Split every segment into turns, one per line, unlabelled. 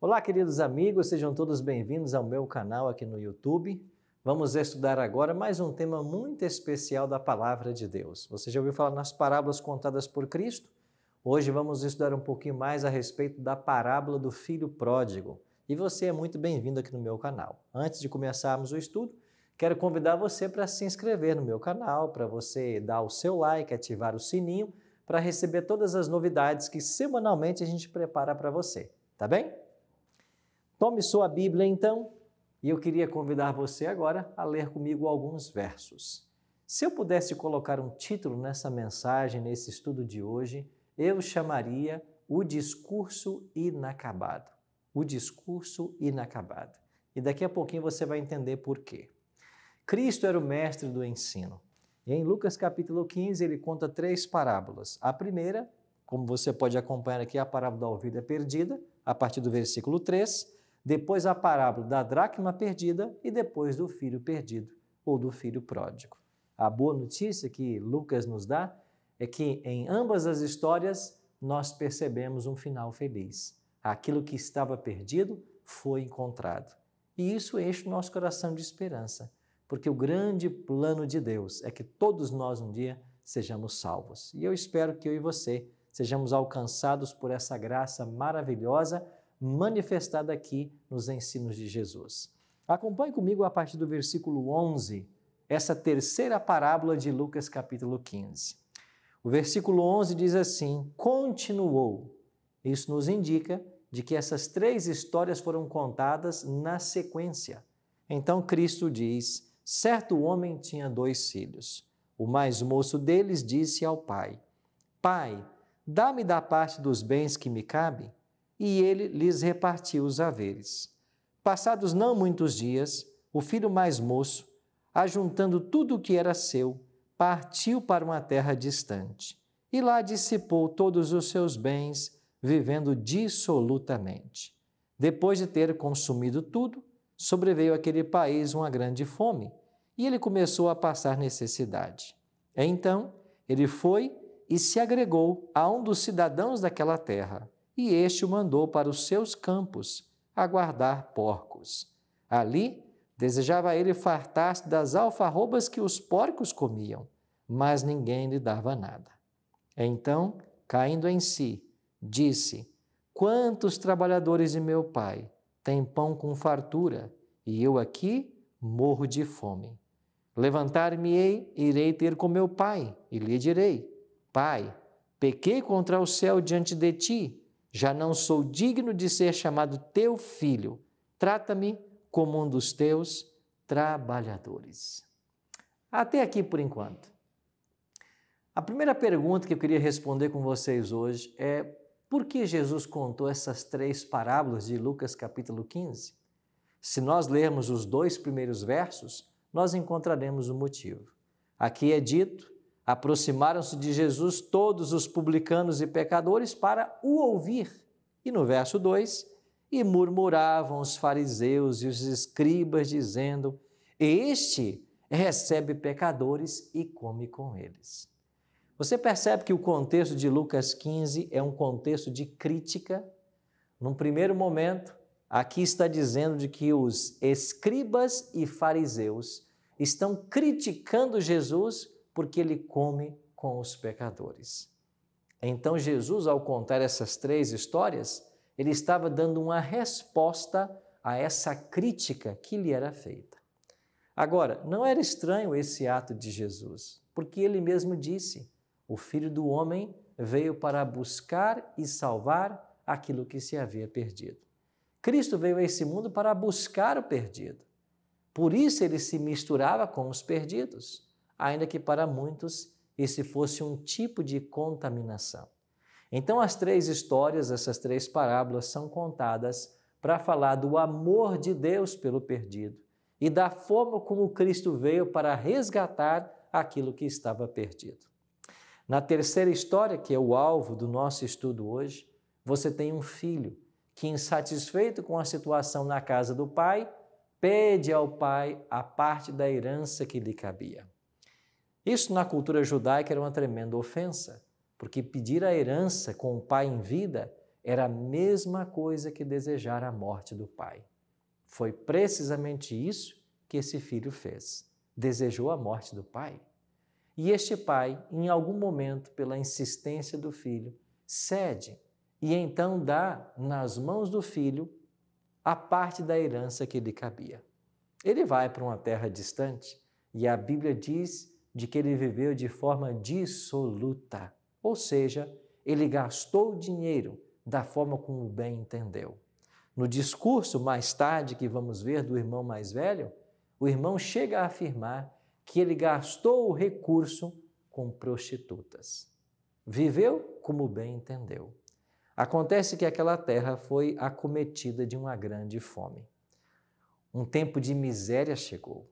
Olá, queridos amigos, sejam todos bem-vindos ao meu canal aqui no YouTube. Vamos estudar agora mais um tema muito especial da Palavra de Deus. Você já ouviu falar nas parábolas contadas por Cristo? Hoje vamos estudar um pouquinho mais a respeito da parábola do filho pródigo. E você é muito bem-vindo aqui no meu canal. Antes de começarmos o estudo, quero convidar você para se inscrever no meu canal, para você dar o seu like, ativar o sininho, para receber todas as novidades que semanalmente a gente prepara para você, tá bem? Tome sua Bíblia então, e eu queria convidar você agora a ler comigo alguns versos. Se eu pudesse colocar um título nessa mensagem, nesse estudo de hoje, eu chamaria O Discurso Inacabado. O Discurso Inacabado. E daqui a pouquinho você vai entender por quê. Cristo era o mestre do ensino. E em Lucas capítulo 15, ele conta três parábolas. A primeira, como você pode acompanhar aqui, é a parábola da ovelha perdida, a partir do versículo 3 depois a parábola da dracma perdida e depois do filho perdido ou do filho pródigo. A boa notícia que Lucas nos dá é que em ambas as histórias nós percebemos um final feliz. Aquilo que estava perdido foi encontrado. E isso enche o nosso coração de esperança, porque o grande plano de Deus é que todos nós um dia sejamos salvos. E eu espero que eu e você sejamos alcançados por essa graça maravilhosa manifestada aqui nos ensinos de Jesus. Acompanhe comigo a partir do versículo 11, essa terceira parábola de Lucas, capítulo 15. O versículo 11 diz assim: continuou. Isso nos indica de que essas três histórias foram contadas na sequência. Então Cristo diz: certo homem tinha dois filhos. O mais moço deles disse ao pai: Pai, dá-me da parte dos bens que me cabem e ele lhes repartiu os haveres. Passados não muitos dias, o filho mais moço, ajuntando tudo o que era seu, partiu para uma terra distante e lá dissipou todos os seus bens, vivendo dissolutamente. Depois de ter consumido tudo, sobreveio àquele país uma grande fome e ele começou a passar necessidade. Então, ele foi e se agregou a um dos cidadãos daquela terra e este o mandou para os seus campos aguardar porcos. Ali desejava ele fartar-se das alfarrobas que os porcos comiam, mas ninguém lhe dava nada. Então, caindo em si, disse: Quantos trabalhadores de meu pai têm pão com fartura, e eu aqui morro de fome. Levantar-me-ei, irei ter com meu pai, e lhe direi: Pai, pequei contra o céu diante de ti já não sou digno de ser chamado teu filho. Trata-me como um dos teus trabalhadores. Até aqui por enquanto. A primeira pergunta que eu queria responder com vocês hoje é: por que Jesus contou essas três parábolas de Lucas capítulo 15? Se nós lermos os dois primeiros versos, nós encontraremos o motivo. Aqui é dito Aproximaram-se de Jesus todos os publicanos e pecadores para o ouvir. E no verso 2, e murmuravam os fariseus e os escribas, dizendo: Este recebe pecadores e come com eles. Você percebe que o contexto de Lucas 15 é um contexto de crítica. Num primeiro momento, aqui está dizendo de que os escribas e fariseus estão criticando Jesus porque ele come com os pecadores. Então, Jesus, ao contar essas três histórias, ele estava dando uma resposta a essa crítica que lhe era feita. Agora, não era estranho esse ato de Jesus, porque ele mesmo disse: O filho do homem veio para buscar e salvar aquilo que se havia perdido. Cristo veio a esse mundo para buscar o perdido. Por isso ele se misturava com os perdidos ainda que para muitos esse fosse um tipo de contaminação. Então, as três histórias, essas três parábolas, são contadas para falar do amor de Deus pelo perdido e da forma como Cristo veio para resgatar aquilo que estava perdido. Na terceira história, que é o alvo do nosso estudo hoje, você tem um filho que, insatisfeito com a situação na casa do pai, pede ao pai a parte da herança que lhe cabia. Isso na cultura judaica era uma tremenda ofensa, porque pedir a herança com o pai em vida era a mesma coisa que desejar a morte do pai. Foi precisamente isso que esse filho fez. Desejou a morte do pai. E este pai, em algum momento, pela insistência do filho, cede e então dá nas mãos do filho a parte da herança que lhe cabia. Ele vai para uma terra distante e a Bíblia diz de que ele viveu de forma dissoluta, ou seja, ele gastou o dinheiro da forma como bem entendeu. No discurso mais tarde que vamos ver do irmão mais velho, o irmão chega a afirmar que ele gastou o recurso com prostitutas. Viveu como bem entendeu. Acontece que aquela terra foi acometida de uma grande fome. Um tempo de miséria chegou.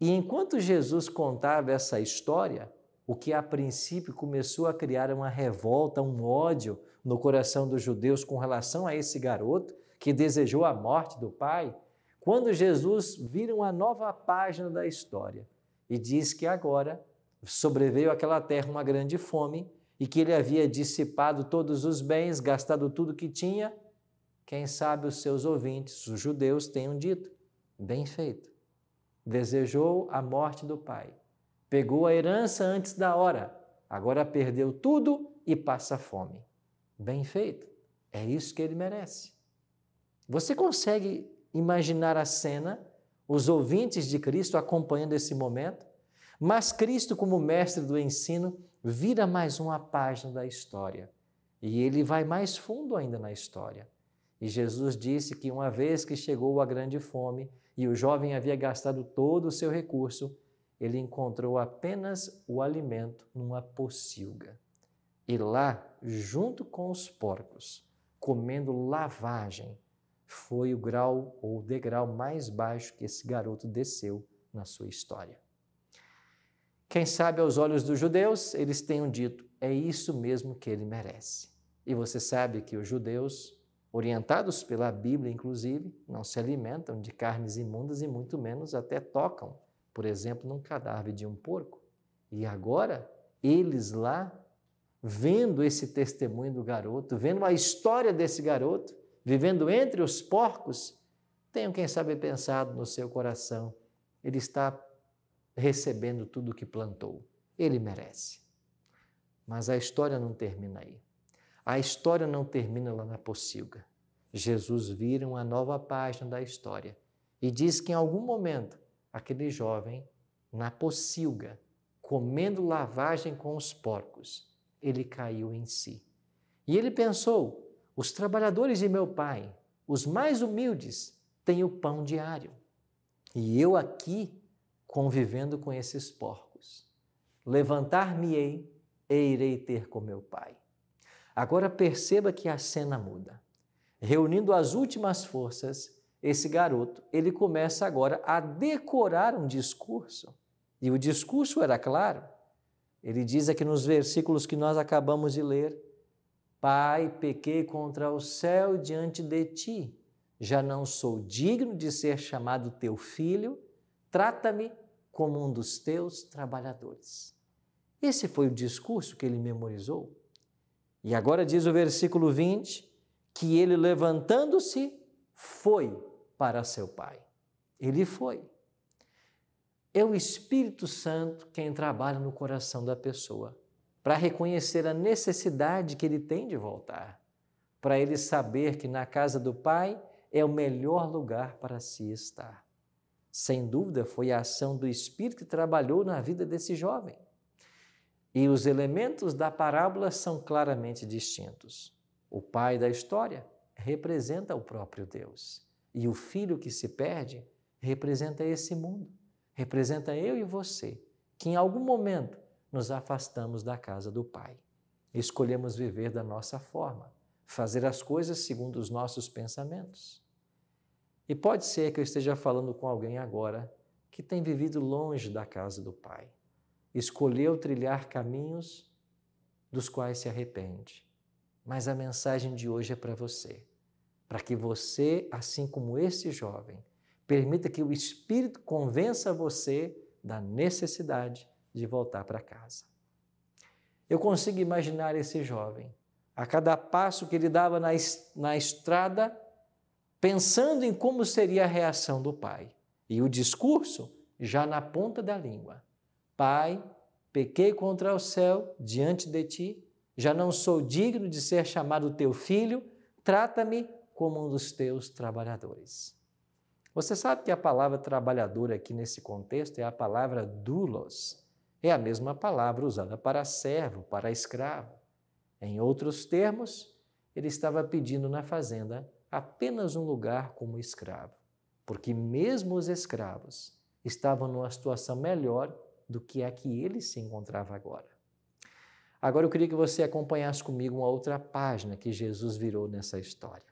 E enquanto Jesus contava essa história, o que a princípio começou a criar uma revolta, um ódio no coração dos judeus com relação a esse garoto que desejou a morte do pai, quando Jesus vira uma nova página da história e diz que agora sobreveio àquela terra uma grande fome e que ele havia dissipado todos os bens, gastado tudo que tinha, quem sabe os seus ouvintes, os judeus, tenham dito: bem feito desejou a morte do pai, pegou a herança antes da hora, agora perdeu tudo e passa fome. Bem feito, é isso que ele merece. Você consegue imaginar a cena, os ouvintes de Cristo acompanhando esse momento? Mas Cristo, como mestre do ensino, vira mais uma página da história. E ele vai mais fundo ainda na história. E Jesus disse que uma vez que chegou a grande fome, e o jovem havia gastado todo o seu recurso, ele encontrou apenas o alimento numa pocilga. E lá, junto com os porcos, comendo lavagem, foi o grau ou o degrau mais baixo que esse garoto desceu na sua história. Quem sabe, aos olhos dos judeus, eles tenham dito: é isso mesmo que ele merece. E você sabe que os judeus orientados pela Bíblia, inclusive, não se alimentam de carnes imundas e muito menos até tocam, por exemplo, num cadáver de um porco. E agora, eles lá, vendo esse testemunho do garoto, vendo a história desse garoto, vivendo entre os porcos, tenham, quem sabe, pensado no seu coração: ele está recebendo tudo o que plantou, ele merece. Mas a história não termina aí. A história não termina lá na pocilga. Jesus vira uma nova página da história e diz que em algum momento aquele jovem na pocilga, comendo lavagem com os porcos, ele caiu em si. E ele pensou: os trabalhadores de meu pai, os mais humildes, têm o pão diário. E eu aqui convivendo com esses porcos. Levantar-me-ei e irei ter com meu pai. Agora perceba que a cena muda. Reunindo as últimas forças, esse garoto, ele começa agora a decorar um discurso. E o discurso era claro. Ele diz aqui nos versículos que nós acabamos de ler: Pai, pequei contra o céu diante de ti. Já não sou digno de ser chamado teu filho. Trata-me como um dos teus trabalhadores. Esse foi o discurso que ele memorizou. E agora diz o versículo 20 que ele levantando-se foi para seu pai. Ele foi. É o Espírito Santo quem trabalha no coração da pessoa para reconhecer a necessidade que ele tem de voltar, para ele saber que na casa do Pai é o melhor lugar para se estar. Sem dúvida, foi a ação do Espírito que trabalhou na vida desse jovem e os elementos da parábola são claramente distintos. O pai da história representa o próprio Deus, e o filho que se perde representa esse mundo, representa eu e você, que em algum momento nos afastamos da casa do pai. Escolhemos viver da nossa forma, fazer as coisas segundo os nossos pensamentos. E pode ser que eu esteja falando com alguém agora que tem vivido longe da casa do pai escolheu trilhar caminhos dos quais se arrepende. Mas a mensagem de hoje é para você, para que você, assim como esse jovem, permita que o Espírito convença você da necessidade de voltar para casa. Eu consigo imaginar esse jovem, a cada passo que ele dava na, na estrada, pensando em como seria a reação do pai. E o discurso já na ponta da língua. Pai, pequei contra o céu diante de ti, já não sou digno de ser chamado teu filho, trata-me como um dos teus trabalhadores. Você sabe que a palavra trabalhador aqui nesse contexto é a palavra doulos. É a mesma palavra usada para servo, para escravo. Em outros termos, ele estava pedindo na fazenda apenas um lugar como escravo, porque mesmo os escravos estavam numa situação melhor do que é que ele se encontrava agora. Agora eu queria que você acompanhasse comigo uma outra página que Jesus virou nessa história.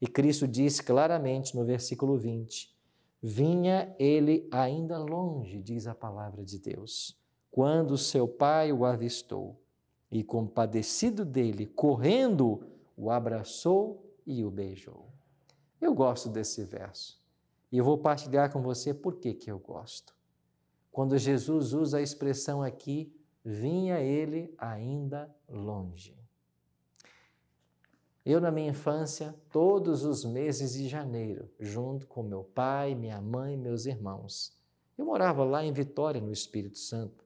E Cristo disse claramente no versículo 20: Vinha ele ainda longe, diz a palavra de Deus, quando seu pai o avistou e, compadecido dele, correndo, o abraçou e o beijou. Eu gosto desse verso e eu vou partilhar com você por que, que eu gosto. Quando Jesus usa a expressão aqui, vinha ele ainda longe. Eu, na minha infância, todos os meses de janeiro, junto com meu pai, minha mãe e meus irmãos, eu morava lá em Vitória, no Espírito Santo,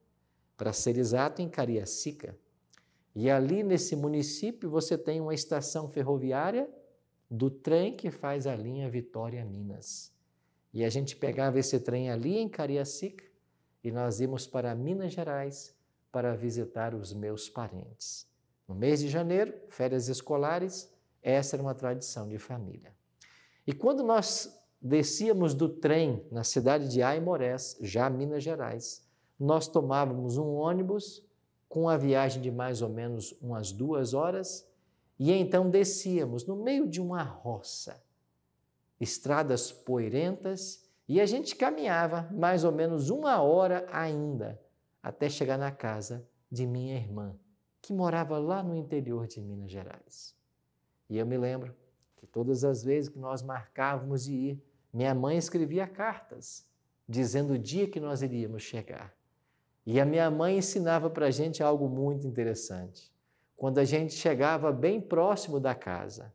para ser exato, em Cariacica. E ali nesse município você tem uma estação ferroviária do trem que faz a linha Vitória-Minas. E a gente pegava esse trem ali em Cariacica e nós íamos para Minas Gerais para visitar os meus parentes. No mês de janeiro, férias escolares, essa era uma tradição de família. E quando nós descíamos do trem na cidade de Aimorés, já Minas Gerais, nós tomávamos um ônibus com a viagem de mais ou menos umas duas horas e então descíamos no meio de uma roça, estradas poeirentas e a gente caminhava mais ou menos uma hora ainda até chegar na casa de minha irmã, que morava lá no interior de Minas Gerais. E eu me lembro que todas as vezes que nós marcávamos de ir, minha mãe escrevia cartas dizendo o dia que nós iríamos chegar. E a minha mãe ensinava para a gente algo muito interessante. Quando a gente chegava bem próximo da casa,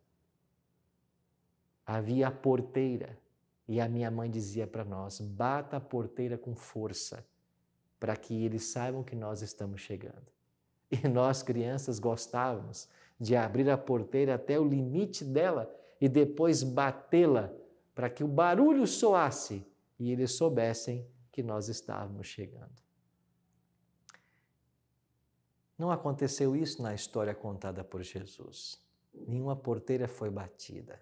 havia a porteira e a minha mãe dizia para nós: bata a porteira com força, para que eles saibam que nós estamos chegando. E nós, crianças, gostávamos de abrir a porteira até o limite dela e depois batê-la para que o barulho soasse e eles soubessem que nós estávamos chegando. Não aconteceu isso na história contada por Jesus. Nenhuma porteira foi batida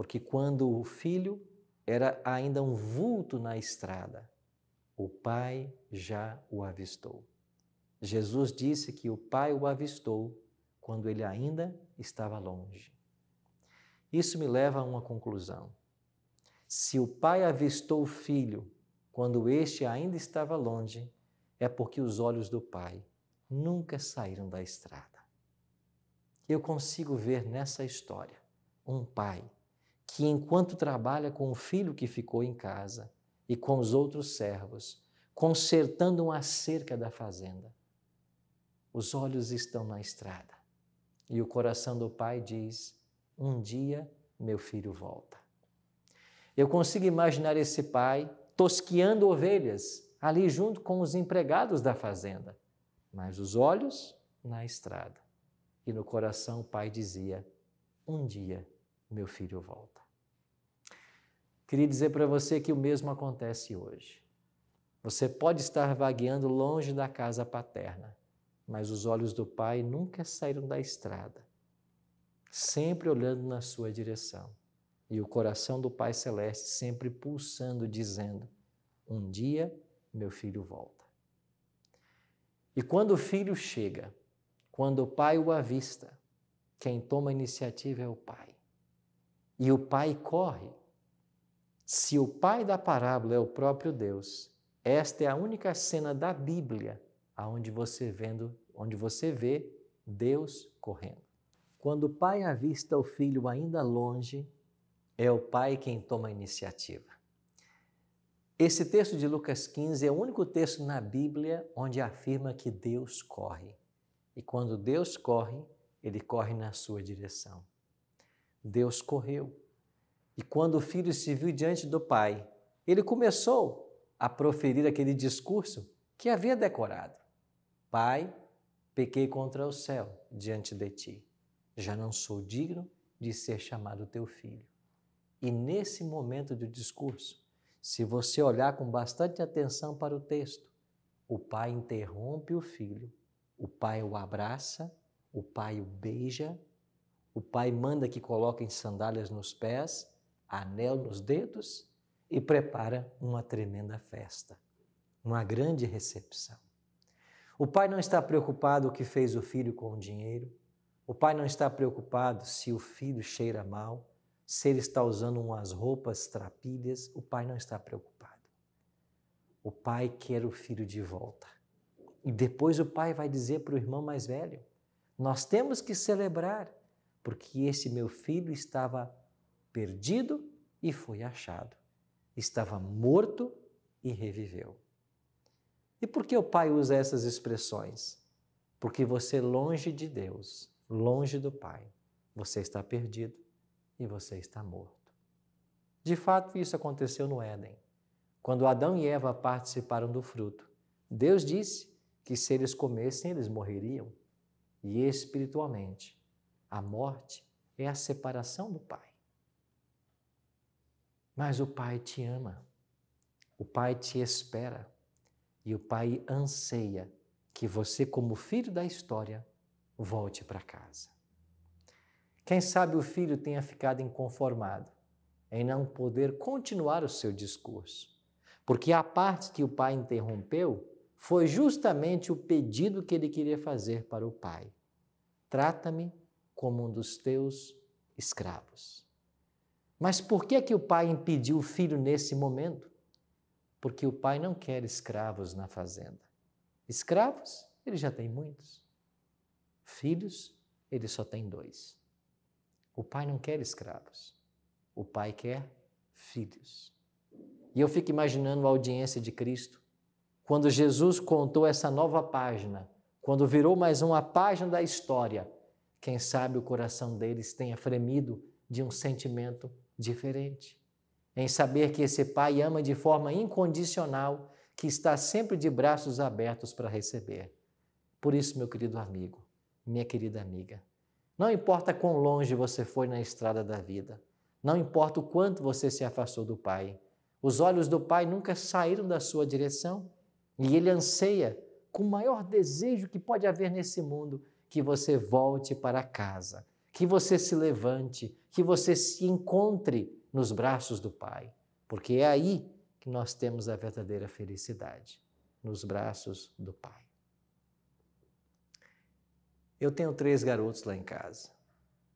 porque quando o filho era ainda um vulto na estrada, o pai já o avistou. Jesus disse que o pai o avistou quando ele ainda estava longe. Isso me leva a uma conclusão. Se o pai avistou o filho quando este ainda estava longe, é porque os olhos do pai nunca saíram da estrada. Eu consigo ver nessa história um pai que, enquanto trabalha com o filho que ficou em casa e com os outros servos, consertando uma cerca da fazenda, os olhos estão na estrada e o coração do pai diz: Um dia meu filho volta. Eu consigo imaginar esse pai tosqueando ovelhas ali junto com os empregados da fazenda, mas os olhos na estrada. E no coração o pai dizia: Um dia meu filho volta. Queria dizer para você que o mesmo acontece hoje. Você pode estar vagueando longe da casa paterna, mas os olhos do Pai nunca saíram da estrada, sempre olhando na sua direção. E o coração do Pai Celeste sempre pulsando, dizendo: Um dia meu filho volta. E quando o filho chega, quando o pai o avista, quem toma a iniciativa é o pai. E o pai corre se o pai da parábola é o próprio Deus, esta é a única cena da Bíblia aonde você vendo, onde você vê Deus correndo. Quando o pai avista o filho ainda longe, é o pai quem toma a iniciativa. Esse texto de Lucas 15 é o único texto na Bíblia onde afirma que Deus corre. E quando Deus corre, ele corre na sua direção. Deus correu. E quando o filho se viu diante do pai, ele começou a proferir aquele discurso que havia decorado: Pai, pequei contra o céu diante de ti. Já não sou digno de ser chamado teu filho. E nesse momento do discurso, se você olhar com bastante atenção para o texto, o pai interrompe o filho, o pai o abraça, o pai o beija, o pai manda que coloquem sandálias nos pés anel nos dedos e prepara uma tremenda festa, uma grande recepção. O pai não está preocupado o que fez o filho com o dinheiro, o pai não está preocupado se o filho cheira mal, se ele está usando umas roupas trapilhas, o pai não está preocupado. O pai quer o filho de volta. E depois o pai vai dizer para o irmão mais velho: Nós temos que celebrar, porque esse meu filho estava perdido e foi achado, estava morto e reviveu. E por que o Pai usa essas expressões? Porque você, é longe de Deus, longe do Pai, você está perdido e você está morto. De fato, isso aconteceu no Éden. Quando Adão e Eva participaram do fruto, Deus disse que se eles comessem, eles morreriam. E espiritualmente, a morte é a separação do Pai. Mas o Pai te ama, o Pai te espera e o Pai anseia que você, como filho da história, volte para casa. Quem sabe o filho tenha ficado inconformado em não poder continuar o seu discurso, porque a parte que o pai interrompeu foi justamente o pedido que ele queria fazer para o pai: trata-me como um dos teus escravos. Mas por que que o pai impediu o filho nesse momento? Porque o pai não quer escravos na fazenda. Escravos, ele já tem muitos. Filhos, ele só tem dois. O pai não quer escravos. O pai quer filhos. E eu fico imaginando a audiência de Cristo quando Jesus contou essa nova página, quando virou mais uma página da história. Quem sabe o coração deles tenha fremido de um sentimento diferente. Em saber que esse Pai ama de forma incondicional, que está sempre de braços abertos para receber. Por isso, meu querido amigo, minha querida amiga, não importa quão longe você foi na estrada da vida, não importa o quanto você se afastou do Pai, os olhos do Pai nunca saíram da sua direção e ele anseia, com o maior desejo que pode haver nesse mundo, que você volte para casa, que você se levante, que você se encontre nos braços do Pai, porque é aí que nós temos a verdadeira felicidade nos braços do Pai. Eu tenho três garotos lá em casa.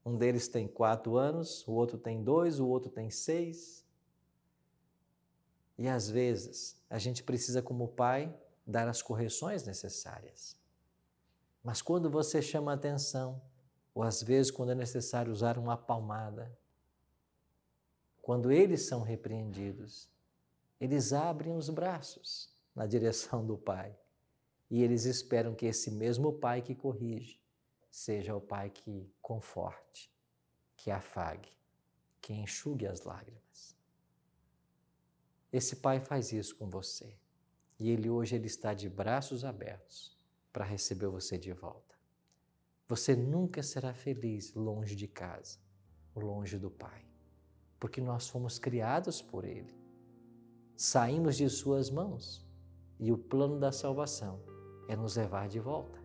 Um deles tem quatro anos, o outro tem dois, o outro tem seis. E às vezes a gente precisa, como pai, dar as correções necessárias. Mas quando você chama atenção, ou às vezes quando é necessário usar uma palmada. Quando eles são repreendidos, eles abrem os braços na direção do Pai e eles esperam que esse mesmo Pai que corrige seja o Pai que conforte, que afague, que enxugue as lágrimas. Esse Pai faz isso com você e ele hoje ele está de braços abertos para receber você de volta. Você nunca será feliz longe de casa, longe do Pai, porque nós fomos criados por Ele. Saímos de Suas mãos e o plano da salvação é nos levar de volta.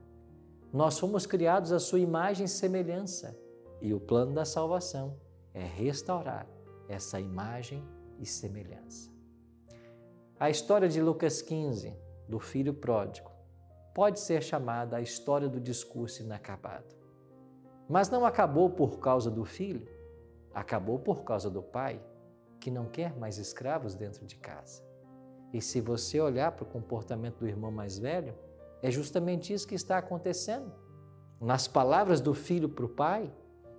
Nós fomos criados à Sua imagem e semelhança e o plano da salvação é restaurar essa imagem e semelhança. A história de Lucas 15, do filho pródigo, pode ser chamada a história do discurso inacabado. Mas não acabou por causa do filho, acabou por causa do pai, que não quer mais escravos dentro de casa. E se você olhar para o comportamento do irmão mais velho, é justamente isso que está acontecendo. Nas palavras do filho para o pai: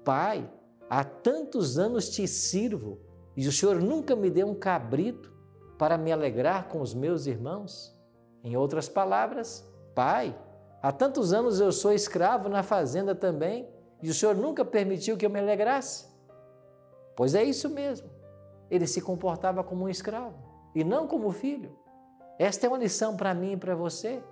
Pai, há tantos anos te sirvo e o senhor nunca me deu um cabrito para me alegrar com os meus irmãos. Em outras palavras, Pai, há tantos anos eu sou escravo na fazenda também, e o Senhor nunca permitiu que eu me alegrasse. Pois é isso mesmo. Ele se comportava como um escravo e não como filho. Esta é uma lição para mim e para você.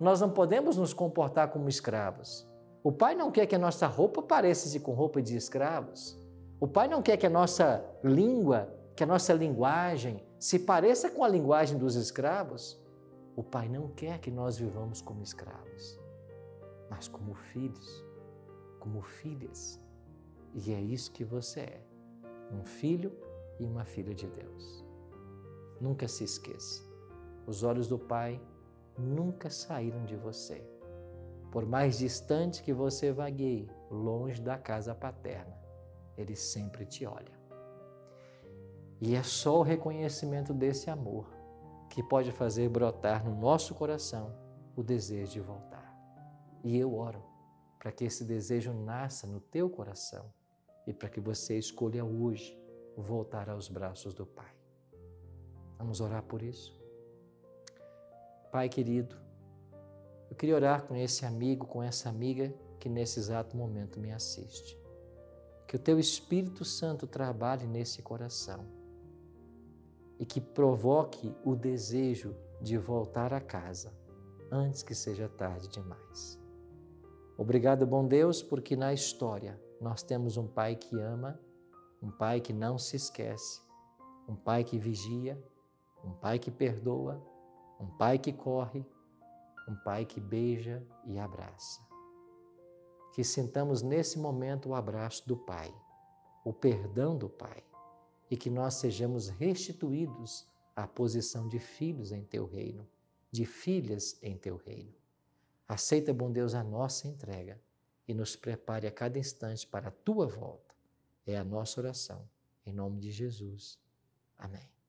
Nós não podemos nos comportar como escravos. O Pai não quer que a nossa roupa pareça-se assim, com roupa de escravos. O Pai não quer que a nossa língua, que a nossa linguagem se pareça com a linguagem dos escravos. O Pai não quer que nós vivamos como escravos, mas como filhos, como filhas. E é isso que você é: um filho e uma filha de Deus. Nunca se esqueça: os olhos do Pai nunca saíram de você. Por mais distante que você vagueie, longe da casa paterna, Ele sempre te olha. E é só o reconhecimento desse amor que pode fazer brotar no nosso coração o desejo de voltar. E eu oro para que esse desejo nasça no teu coração e para que você escolha hoje voltar aos braços do Pai. Vamos orar por isso? Pai querido, eu queria orar com esse amigo, com essa amiga que nesse exato momento me assiste. Que o teu Espírito Santo trabalhe nesse coração e que provoque o desejo de voltar a casa antes que seja tarde demais. Obrigado, bom Deus, porque na história nós temos um Pai que ama, um Pai que não se esquece, um Pai que vigia, um Pai que perdoa, um Pai que corre, um Pai que beija e abraça. Que sintamos nesse momento o abraço do Pai, o perdão do Pai e que nós sejamos restituídos à posição de filhos em teu reino, de filhas em teu reino. Aceita, bom Deus, a nossa entrega e nos prepare a cada instante para a tua volta. É a nossa oração. Em nome de Jesus. Amém.